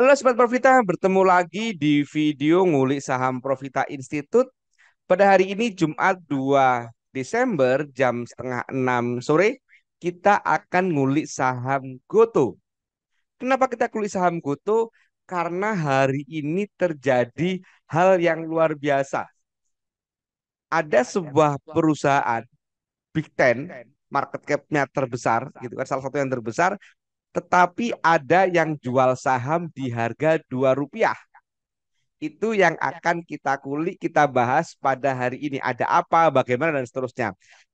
Halo Sobat Profita, bertemu lagi di video Ngulik Saham Profita Institute Pada hari ini Jumat 2 Desember jam setengah 6 sore Kita akan ngulik saham Goto Kenapa kita ngulik saham Goto? Karena hari ini terjadi hal yang luar biasa Ada sebuah perusahaan Big Ten market cap-nya terbesar gitu kan salah satu yang terbesar tetapi ada yang jual saham di harga dua rupiah. Itu yang ya. akan kita kulik, kita bahas pada hari ini. Ada apa, bagaimana, dan seterusnya.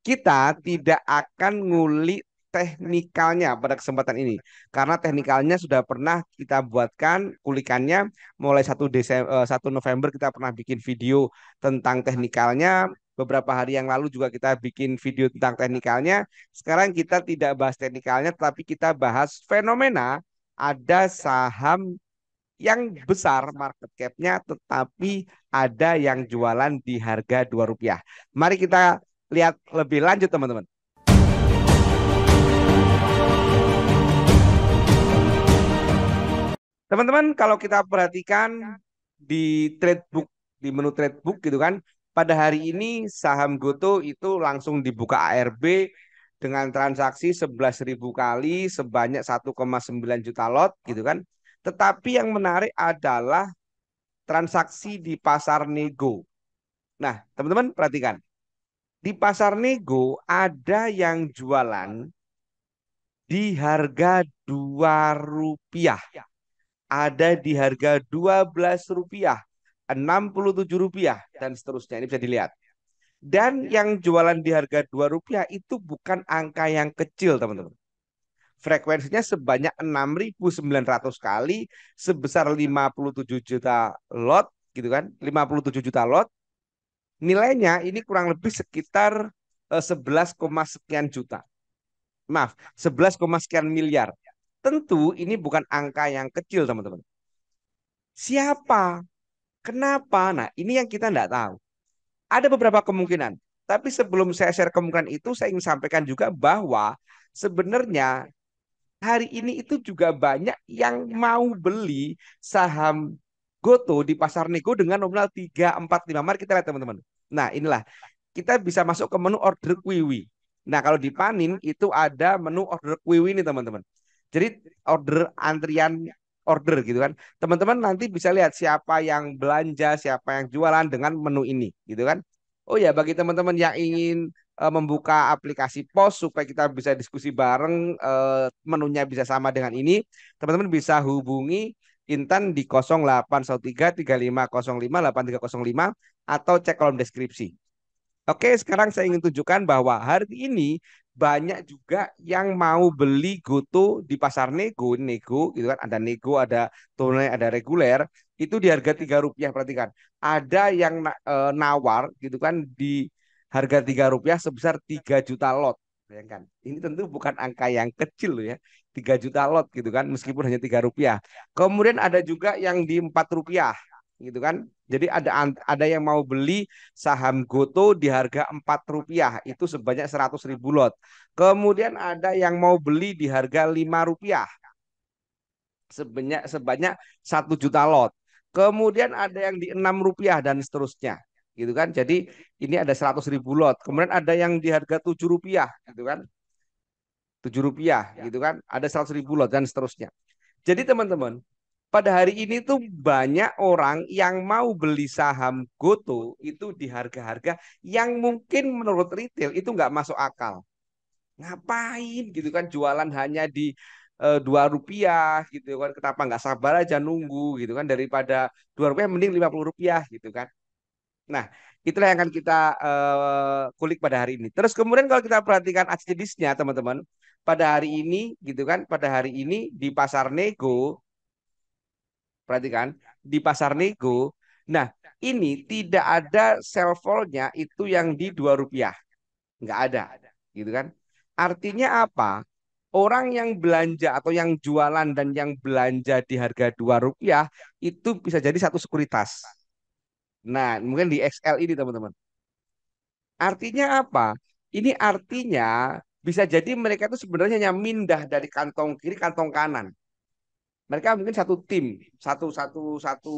Kita tidak akan ngulik teknikalnya pada kesempatan ini. Karena teknikalnya sudah pernah kita buatkan kulikannya mulai 1 Desember eh, 1 November kita pernah bikin video tentang teknikalnya beberapa hari yang lalu juga kita bikin video tentang teknikalnya. Sekarang kita tidak bahas teknikalnya, tapi kita bahas fenomena ada saham yang besar market cap-nya tetapi ada yang jualan di harga dua rupiah. Mari kita lihat lebih lanjut teman-teman. Teman-teman kalau kita perhatikan di trade book di menu trade book gitu kan pada hari ini saham Goto itu langsung dibuka ARB dengan transaksi 11.000 kali sebanyak 1,9 juta lot gitu kan. Tetapi yang menarik adalah transaksi di pasar nego. Nah, teman-teman perhatikan. Di pasar nego ada yang jualan di harga dua rupiah. Ada di harga 12 rupiah. 67 rupiah ya. dan seterusnya. Ini bisa dilihat. Dan ya. yang jualan di harga 2 rupiah itu bukan angka yang kecil teman-teman. Frekuensinya sebanyak 6.900 kali sebesar 57 ya. juta lot gitu kan. 57 juta lot. Nilainya ini kurang lebih sekitar 11, eh, sekian juta. Maaf, 11, sekian miliar. Tentu ini bukan angka yang kecil teman-teman. Siapa Kenapa? Nah, ini yang kita tidak tahu. Ada beberapa kemungkinan. Tapi sebelum saya share kemungkinan itu, saya ingin sampaikan juga bahwa sebenarnya hari ini itu juga banyak yang mau beli saham Goto di pasar nego dengan nominal 345. Mari kita lihat teman-teman. Nah, inilah kita bisa masuk ke menu order kuiwi. Nah, kalau dipanin itu ada menu order kuiwi nih teman-teman. Jadi order antrian order gitu kan. Teman-teman nanti bisa lihat siapa yang belanja, siapa yang jualan dengan menu ini gitu kan. Oh ya bagi teman-teman yang ingin uh, membuka aplikasi pos supaya kita bisa diskusi bareng uh, menunya bisa sama dengan ini, teman-teman bisa hubungi Intan di 081335058305 atau cek kolom deskripsi. Oke, sekarang saya ingin tunjukkan bahwa hari ini banyak juga yang mau beli goto di pasar nego, nego gitu kan ada nego, ada tunai, ada reguler itu di harga tiga rupiah perhatikan. Ada yang e, nawar gitu kan di harga tiga rupiah sebesar 3 juta lot. Bayangkan, ini tentu bukan angka yang kecil loh ya, tiga juta lot gitu kan, meskipun hanya tiga rupiah. Kemudian ada juga yang di empat rupiah, gitu kan. Jadi ada ada yang mau beli saham Goto di harga empat rupiah itu sebanyak seratus ribu lot. Kemudian ada yang mau beli di harga lima rupiah sebanyak sebanyak satu juta lot. Kemudian ada yang di enam rupiah dan seterusnya gitu kan. Jadi ini ada seratus ribu lot. Kemudian ada yang di harga tujuh rupiah gitu kan. tujuh rupiah ya. gitu kan. Ada seratus ribu lot dan seterusnya. Jadi teman-teman pada hari ini tuh banyak orang yang mau beli saham Goto itu di harga-harga yang mungkin menurut retail itu nggak masuk akal. Ngapain gitu kan jualan hanya di eh, dua rupiah gitu kan kenapa nggak sabar aja nunggu gitu kan daripada dua rupiah mending lima puluh rupiah gitu kan nah itulah yang akan kita e, kulik pada hari ini terus kemudian kalau kita perhatikan jenisnya teman-teman pada hari ini gitu kan pada hari ini di pasar nego Perhatikan ya. di pasar nego. Nah, ini tidak ada sell nya itu yang di dua rupiah. Nggak ada, gitu kan? Artinya apa? Orang yang belanja atau yang jualan dan yang belanja di harga dua rupiah itu bisa jadi satu sekuritas. Nah, mungkin di XL ini teman-teman. Artinya apa? Ini artinya bisa jadi mereka itu sebenarnya hanya mindah dari kantong kiri kantong kanan. Mereka mungkin satu tim, satu satu satu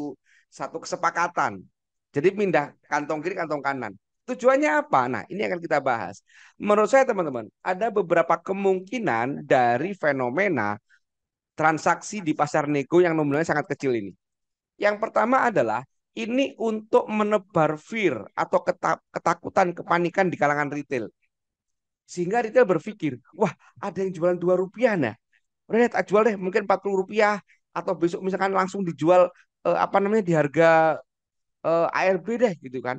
satu kesepakatan. Jadi pindah kantong kiri kantong kanan. Tujuannya apa? Nah, ini akan kita bahas. Menurut saya teman-teman, ada beberapa kemungkinan dari fenomena transaksi di pasar nego yang nominalnya sangat kecil ini. Yang pertama adalah ini untuk menebar fear atau ketakutan, kepanikan di kalangan retail. Sehingga retail berpikir, wah ada yang jualan dua rupiah nah udah deh, tak jual deh mungkin 40 rupiah atau besok misalkan langsung dijual eh, apa namanya di harga eh, ARB deh gitu kan.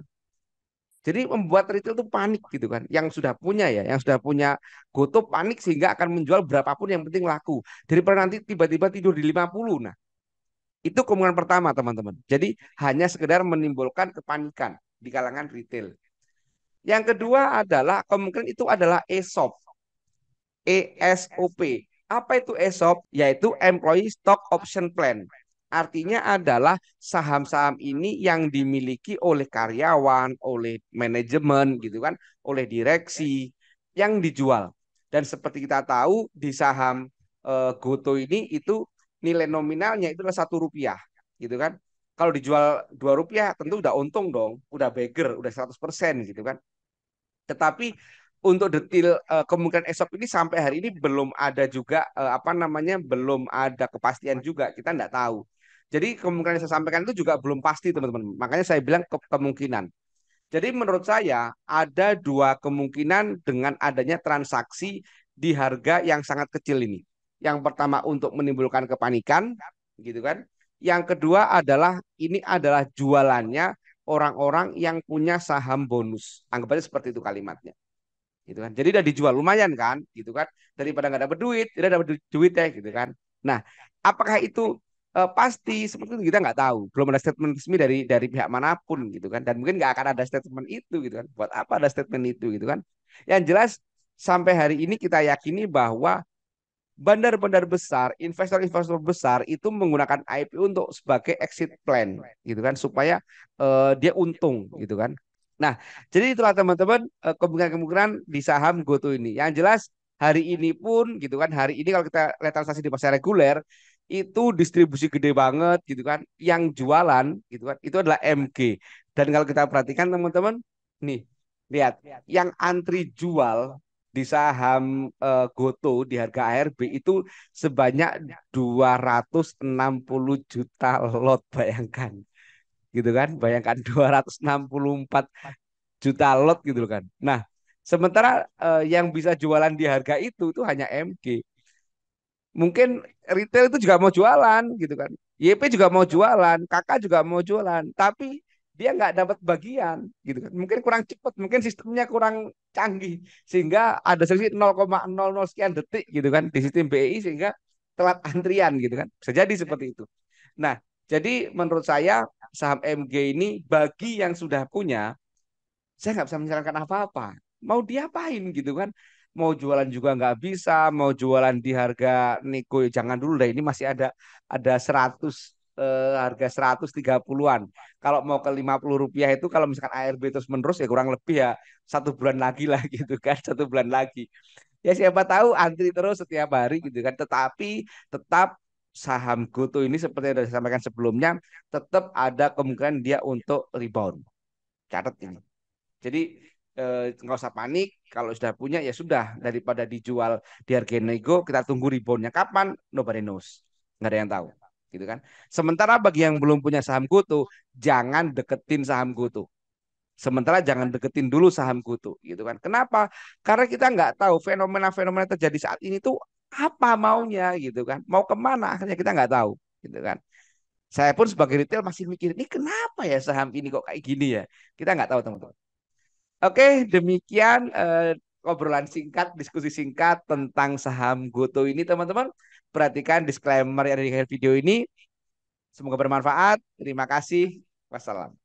Jadi membuat retail itu panik gitu kan. Yang sudah punya ya, yang sudah punya GoTo panik sehingga akan menjual berapapun yang penting laku. pernah nanti tiba-tiba tidur di 50. Nah, itu kemungkinan pertama teman-teman. Jadi hanya sekedar menimbulkan kepanikan di kalangan retail. Yang kedua adalah kemungkinan itu adalah ESOP. ESOP apa itu ESOP? Yaitu Employee Stock Option Plan. Artinya adalah saham-saham ini yang dimiliki oleh karyawan, oleh manajemen gitu kan, oleh direksi yang dijual. Dan seperti kita tahu di saham eh, Goto ini itu nilai nominalnya itu adalah satu rupiah gitu kan. Kalau dijual dua rupiah tentu udah untung dong, udah beggar, udah 100% gitu kan. Tetapi untuk detail uh, kemungkinan esok ini sampai hari ini belum ada juga uh, apa namanya belum ada kepastian juga kita tidak tahu. Jadi kemungkinan yang saya sampaikan itu juga belum pasti teman-teman. Makanya saya bilang ke kemungkinan. Jadi menurut saya ada dua kemungkinan dengan adanya transaksi di harga yang sangat kecil ini. Yang pertama untuk menimbulkan kepanikan, gitu kan. Yang kedua adalah ini adalah jualannya orang-orang yang punya saham bonus. Anggap aja seperti itu kalimatnya gitu kan. Jadi udah dijual lumayan kan, gitu kan. Daripada nggak dapat duit, udah dapat duit ya, gitu kan. Nah, apakah itu uh, pasti seperti itu kita nggak tahu. Belum ada statement resmi dari dari pihak manapun gitu kan. Dan mungkin nggak akan ada statement itu gitu kan. Buat apa ada statement itu gitu kan? Yang jelas sampai hari ini kita yakini bahwa bandar-bandar besar, investor-investor besar itu menggunakan IPO untuk sebagai exit plan, gitu kan, supaya uh, dia untung, gitu kan. Nah, jadi itulah teman-teman eh, kemungkinan-kemungkinan di saham GoTo ini. Yang jelas hari ini pun gitu kan, hari ini kalau kita lihat transaksi di pasar reguler itu distribusi gede banget gitu kan. Yang jualan gitu kan itu adalah MG. Dan kalau kita perhatikan teman-teman, nih lihat lihat yang antri jual di saham uh, Goto di harga ARB itu sebanyak 260 juta lot bayangkan gitu kan bayangkan 264 juta lot gitu kan nah sementara eh, yang bisa jualan di harga itu itu hanya MG mungkin retail itu juga mau jualan gitu kan YP juga mau iya. jualan kakak juga mau jualan tapi dia nggak dapat bagian gitu kan mungkin kurang cepat mungkin sistemnya kurang canggih sehingga ada selisih 0,00 sekian detik gitu kan di sistem BI sehingga telat antrian gitu kan bisa jadi seperti itu nah jadi menurut saya saham MG ini bagi yang sudah punya, saya nggak bisa menyarankan apa-apa. Mau diapain gitu kan? Mau jualan juga nggak bisa, mau jualan di harga Niko jangan dulu deh. Ini masih ada ada seratus eh, harga tiga puluhan. Kalau mau ke puluh rupiah itu kalau misalkan ARB terus menerus ya kurang lebih ya satu bulan lagi lah gitu kan, satu bulan lagi. Ya siapa tahu antri terus setiap hari gitu kan. Tetapi tetap saham GoTo ini seperti yang saya sampaikan sebelumnya tetap ada kemungkinan dia untuk rebound. Catat ini. Jadi eh, nggak usah panik kalau sudah punya ya sudah daripada dijual di harga nego kita tunggu reboundnya kapan nobody knows nggak ada yang tahu gitu kan sementara bagi yang belum punya saham GoTo jangan deketin saham GoTo Sementara jangan deketin dulu saham kutu gitu kan. Kenapa? Karena kita nggak tahu fenomena-fenomena terjadi saat ini tuh apa maunya gitu kan mau kemana akhirnya kita nggak tahu gitu kan saya pun sebagai retail masih mikir ini kenapa ya saham ini kok kayak gini ya kita nggak tahu teman-teman oke demikian eh, obrolan singkat diskusi singkat tentang saham goto ini teman-teman perhatikan disclaimer yang ada di akhir video ini semoga bermanfaat terima kasih wassalam